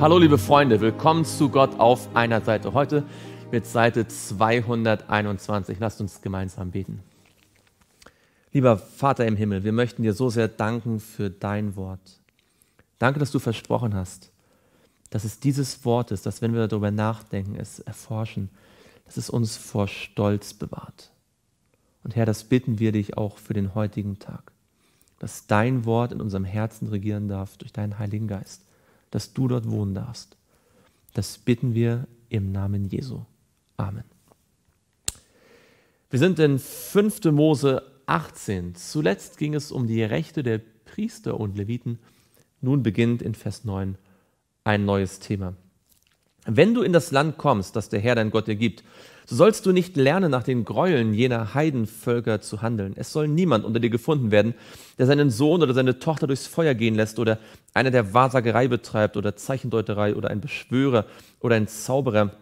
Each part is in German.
Hallo liebe Freunde, willkommen zu Gott auf einer Seite. Heute mit Seite 221. Lasst uns gemeinsam beten. Lieber Vater im Himmel, wir möchten dir so sehr danken für dein Wort. Danke, dass du versprochen hast, dass es dieses Wort ist, dass wenn wir darüber nachdenken, es erforschen, dass es uns vor Stolz bewahrt. Und Herr, das bitten wir dich auch für den heutigen Tag, dass dein Wort in unserem Herzen regieren darf durch deinen Heiligen Geist dass du dort wohnen darfst. Das bitten wir im Namen Jesu. Amen. Wir sind in 5. Mose 18. Zuletzt ging es um die Rechte der Priester und Leviten. Nun beginnt in Vers 9 ein neues Thema. Wenn du in das Land kommst, das der Herr dein Gott dir gibt, so sollst du nicht lernen, nach den Gräueln jener Heidenvölker zu handeln. Es soll niemand unter dir gefunden werden, der seinen Sohn oder seine Tochter durchs Feuer gehen lässt oder einer, der Wahrsagerei betreibt oder Zeichendeuterei oder ein Beschwörer oder ein Zauberer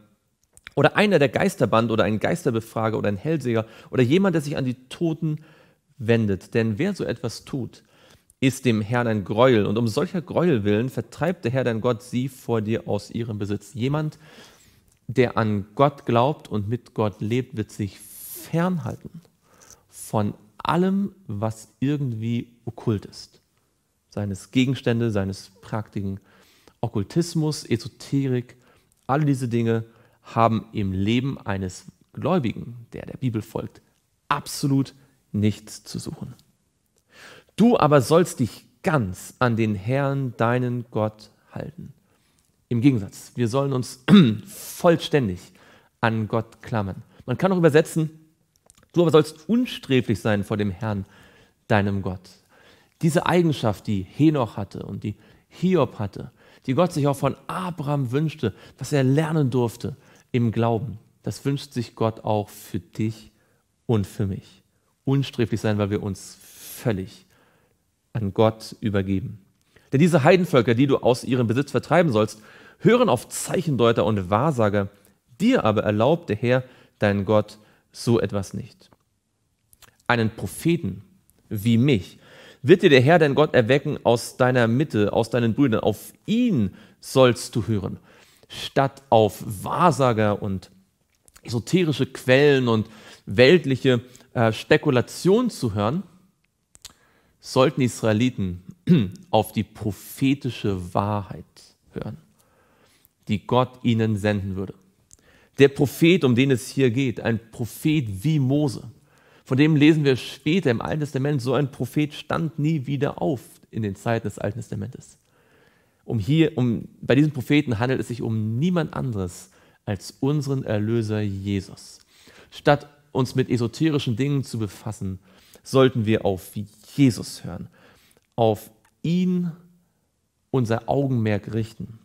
oder einer, der Geisterband oder ein Geisterbefrager oder ein Hellseher oder jemand, der sich an die Toten wendet. Denn wer so etwas tut, ist dem Herrn ein Greuel. Und um solcher Greuel willen vertreibt der Herr dein Gott sie vor dir aus ihrem Besitz. Jemand, der an Gott glaubt und mit Gott lebt, wird sich fernhalten von allem, was irgendwie okkult ist. Seines Gegenstände, seines Praktiken, Okkultismus, Esoterik, all diese Dinge haben im Leben eines Gläubigen, der der Bibel folgt, absolut nichts zu suchen. Du aber sollst dich ganz an den Herrn, deinen Gott, halten. Im Gegensatz, wir sollen uns vollständig an Gott klammern. Man kann auch übersetzen, du aber sollst unsträflich sein vor dem Herrn, deinem Gott. Diese Eigenschaft, die Henoch hatte und die Hiob hatte, die Gott sich auch von Abraham wünschte, was er lernen durfte im Glauben, das wünscht sich Gott auch für dich und für mich. Unsträflich sein, weil wir uns völlig an Gott übergeben. Denn diese Heidenvölker, die du aus ihrem Besitz vertreiben sollst, hören auf Zeichendeuter und Wahrsager. Dir aber erlaubt der Herr, dein Gott, so etwas nicht. Einen Propheten wie mich wird dir der Herr, dein Gott, erwecken aus deiner Mitte, aus deinen Brüdern. Auf ihn sollst du hören, statt auf Wahrsager und esoterische Quellen und weltliche äh, Spekulation zu hören sollten die Israeliten auf die prophetische Wahrheit hören, die Gott ihnen senden würde. Der Prophet, um den es hier geht, ein Prophet wie Mose, von dem lesen wir später im Alten Testament, so ein Prophet stand nie wieder auf in den Zeiten des Alten Testamentes. Um hier, um, bei diesem Propheten handelt es sich um niemand anderes als unseren Erlöser Jesus. Statt uns mit esoterischen Dingen zu befassen, sollten wir auf Jesus hören, auf ihn unser Augenmerk richten.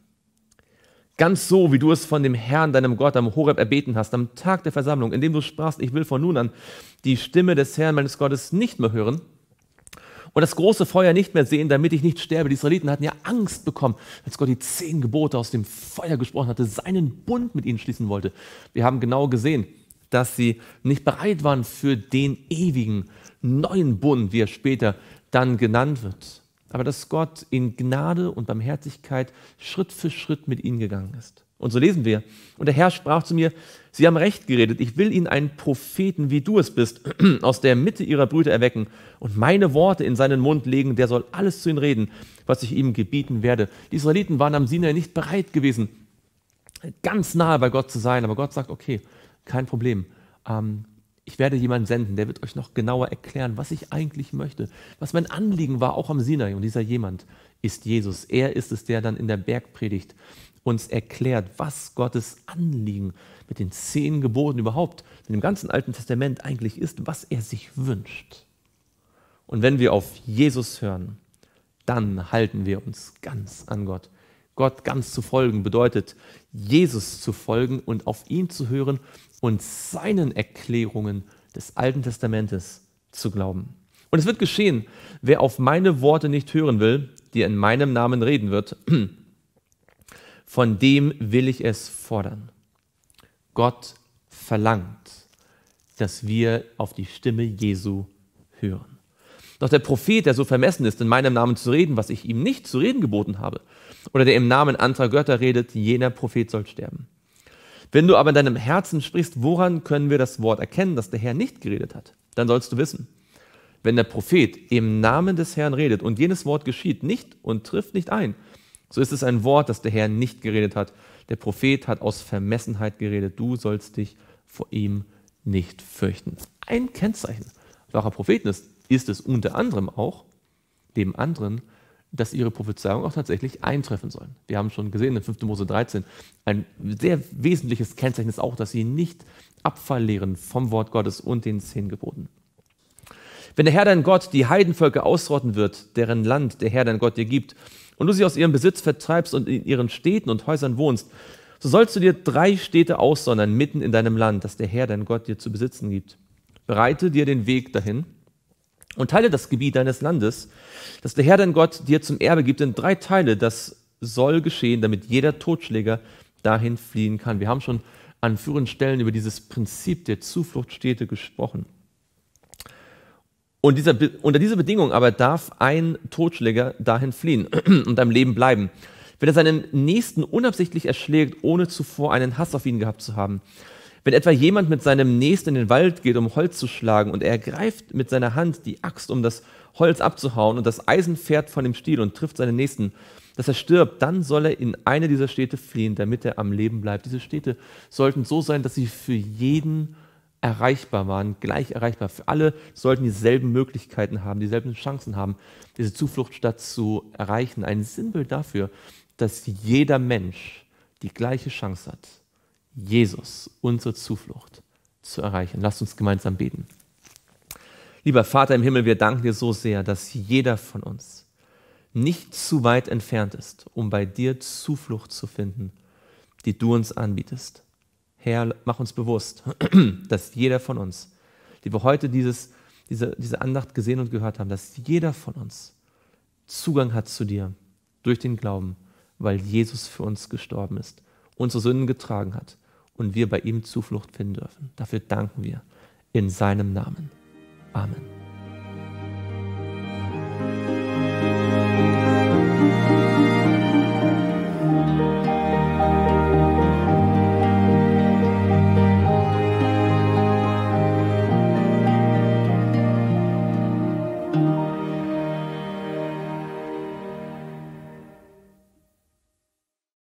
Ganz so, wie du es von dem Herrn, deinem Gott, am Horeb erbeten hast, am Tag der Versammlung, indem du sprachst, ich will von nun an die Stimme des Herrn, meines Gottes, nicht mehr hören und das große Feuer nicht mehr sehen, damit ich nicht sterbe. Die Israeliten hatten ja Angst bekommen, als Gott die zehn Gebote aus dem Feuer gesprochen hatte, seinen Bund mit ihnen schließen wollte. Wir haben genau gesehen, dass sie nicht bereit waren für den ewigen neuen Bund, wie er später dann genannt wird, aber dass Gott in Gnade und Barmherzigkeit Schritt für Schritt mit ihnen gegangen ist. Und so lesen wir. Und der Herr sprach zu mir, Sie haben recht geredet, ich will Ihnen einen Propheten, wie du es bist, aus der Mitte Ihrer Brüder erwecken und meine Worte in seinen Mund legen, der soll alles zu Ihnen reden, was ich ihm gebieten werde. Die Israeliten waren am Sinai nicht bereit gewesen, ganz nahe bei Gott zu sein, aber Gott sagt, okay, kein Problem. Ähm, ich werde jemanden senden, der wird euch noch genauer erklären, was ich eigentlich möchte, was mein Anliegen war, auch am Sinai. Und dieser jemand ist Jesus. Er ist es, der dann in der Bergpredigt uns erklärt, was Gottes Anliegen mit den zehn Geboten überhaupt, mit dem ganzen Alten Testament eigentlich ist, was er sich wünscht. Und wenn wir auf Jesus hören, dann halten wir uns ganz an Gott. Gott ganz zu folgen bedeutet, Jesus zu folgen und auf ihn zu hören und seinen Erklärungen des Alten Testamentes zu glauben. Und es wird geschehen, wer auf meine Worte nicht hören will, die in meinem Namen reden wird, von dem will ich es fordern. Gott verlangt, dass wir auf die Stimme Jesu hören. Doch der Prophet, der so vermessen ist, in meinem Namen zu reden, was ich ihm nicht zu reden geboten habe, oder der im Namen anderer Götter redet, jener Prophet soll sterben. Wenn du aber in deinem Herzen sprichst, woran können wir das Wort erkennen, dass der Herr nicht geredet hat? Dann sollst du wissen, wenn der Prophet im Namen des Herrn redet und jenes Wort geschieht nicht und trifft nicht ein, so ist es ein Wort, das der Herr nicht geredet hat. Der Prophet hat aus Vermessenheit geredet. Du sollst dich vor ihm nicht fürchten. Ein Kennzeichen wahrer Propheten ist, ist es unter anderem auch, dem anderen, dass ihre Prophezeiungen auch tatsächlich eintreffen sollen. Wir haben schon gesehen in 5. Mose 13, ein sehr wesentliches Kennzeichen ist auch, dass sie nicht Abfall lehren vom Wort Gottes und den zehn Geboten. Wenn der Herr dein Gott die Heidenvölker ausrotten wird, deren Land der Herr dein Gott dir gibt, und du sie aus ihrem Besitz vertreibst und in ihren Städten und Häusern wohnst, so sollst du dir drei Städte aussondern mitten in deinem Land, das der Herr dein Gott dir zu besitzen gibt. Bereite dir den Weg dahin und teile das Gebiet deines Landes, das der Herr dein Gott dir zum Erbe gibt, in drei Teile. Das soll geschehen, damit jeder Totschläger dahin fliehen kann. Wir haben schon an führenden Stellen über dieses Prinzip der Zufluchtsstädte gesprochen. Und dieser, unter dieser Bedingung aber darf ein Totschläger dahin fliehen und am Leben bleiben, wenn er seinen Nächsten unabsichtlich erschlägt, ohne zuvor einen Hass auf ihn gehabt zu haben. Wenn etwa jemand mit seinem Nächsten in den Wald geht, um Holz zu schlagen, und er greift mit seiner Hand die Axt, um das Holz abzuhauen, und das Eisen fährt von dem Stiel und trifft seinen Nächsten, dass er stirbt, dann soll er in eine dieser Städte fliehen, damit er am Leben bleibt. Diese Städte sollten so sein, dass sie für jeden erreichbar waren, gleich erreichbar. Für alle sollten dieselben Möglichkeiten haben, dieselben Chancen haben, diese Zufluchtstadt zu erreichen. Ein Sinnbild dafür, dass jeder Mensch die gleiche Chance hat, Jesus, unsere Zuflucht, zu erreichen. Lasst uns gemeinsam beten. Lieber Vater im Himmel, wir danken dir so sehr, dass jeder von uns nicht zu weit entfernt ist, um bei dir Zuflucht zu finden, die du uns anbietest. Herr, mach uns bewusst, dass jeder von uns, die wir heute dieses, diese, diese Andacht gesehen und gehört haben, dass jeder von uns Zugang hat zu dir durch den Glauben, weil Jesus für uns gestorben ist, unsere Sünden getragen hat und wir bei ihm Zuflucht finden dürfen. Dafür danken wir in seinem Namen. Amen.